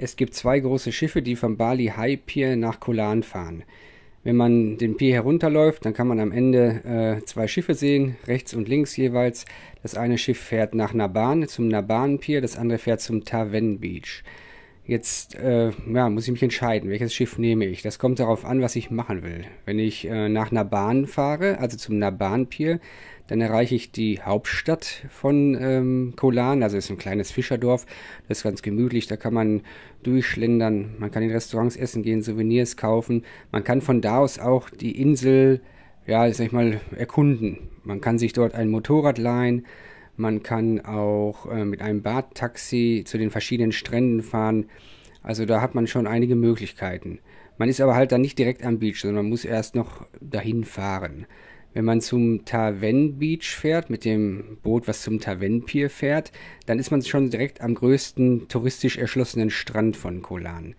Es gibt zwei große Schiffe, die vom Bali High Pier nach Kolan fahren. Wenn man den Pier herunterläuft, dann kann man am Ende äh, zwei Schiffe sehen, rechts und links jeweils. Das eine Schiff fährt nach Naban zum Naban Pier, das andere fährt zum Taven Beach. Jetzt äh, ja, muss ich mich entscheiden, welches Schiff nehme ich. Das kommt darauf an, was ich machen will. Wenn ich äh, nach Naban fahre, also zum Naban-Pier, dann erreiche ich die Hauptstadt von ähm, Kolan. Also ist ein kleines Fischerdorf. Das ist ganz gemütlich. Da kann man durchschlendern. Man kann in Restaurants essen gehen, Souvenirs kaufen. Man kann von da aus auch die Insel, ja, sag ich mal, erkunden. Man kann sich dort ein Motorrad leihen. Man kann auch äh, mit einem Badtaxi zu den verschiedenen Stränden fahren. Also da hat man schon einige Möglichkeiten. Man ist aber halt dann nicht direkt am Beach, sondern man muss erst noch dahin fahren. Wenn man zum Taven Beach fährt, mit dem Boot, was zum Taven Pier fährt, dann ist man schon direkt am größten touristisch erschlossenen Strand von Kolan.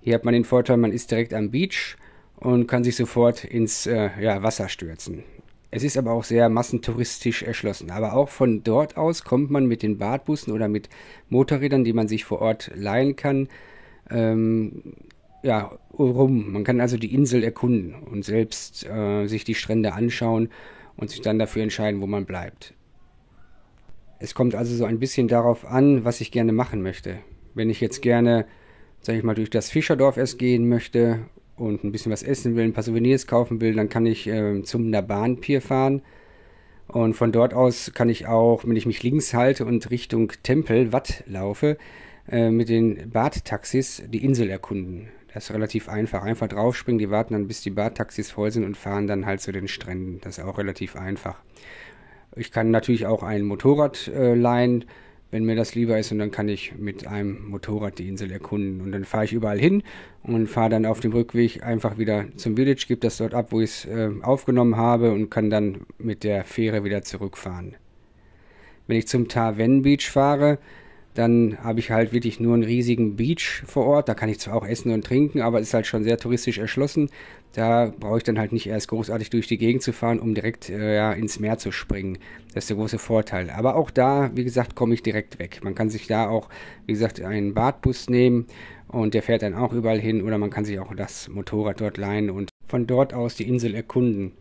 Hier hat man den Vorteil, man ist direkt am Beach und kann sich sofort ins äh, ja, Wasser stürzen. Es ist aber auch sehr massentouristisch erschlossen. Aber auch von dort aus kommt man mit den Badbussen oder mit Motorrädern, die man sich vor Ort leihen kann, ähm, ja, rum. Man kann also die Insel erkunden und selbst äh, sich die Strände anschauen und sich dann dafür entscheiden, wo man bleibt. Es kommt also so ein bisschen darauf an, was ich gerne machen möchte. Wenn ich jetzt gerne, sage ich mal, durch das Fischerdorf erst gehen möchte und ein bisschen was essen will, ein paar Souvenirs kaufen will, dann kann ich äh, zum Naban Pier fahren. Und von dort aus kann ich auch, wenn ich mich links halte und Richtung Tempel Watt laufe, äh, mit den Badtaxis die Insel erkunden. Das ist relativ einfach. Einfach draufspringen, die warten dann, bis die Badtaxis voll sind und fahren dann halt zu den Stränden. Das ist auch relativ einfach. Ich kann natürlich auch ein Motorrad äh, leihen wenn mir das lieber ist und dann kann ich mit einem Motorrad die Insel erkunden. Und dann fahre ich überall hin und fahre dann auf dem Rückweg einfach wieder zum Village, gebe das dort ab, wo ich es äh, aufgenommen habe und kann dann mit der Fähre wieder zurückfahren. Wenn ich zum Tarven Beach fahre, dann habe ich halt wirklich nur einen riesigen Beach vor Ort. Da kann ich zwar auch essen und trinken, aber ist halt schon sehr touristisch erschlossen. Da brauche ich dann halt nicht erst großartig durch die Gegend zu fahren, um direkt äh, ja, ins Meer zu springen. Das ist der große Vorteil. Aber auch da, wie gesagt, komme ich direkt weg. Man kann sich da auch, wie gesagt, einen Badbus nehmen und der fährt dann auch überall hin. Oder man kann sich auch das Motorrad dort leihen und von dort aus die Insel erkunden.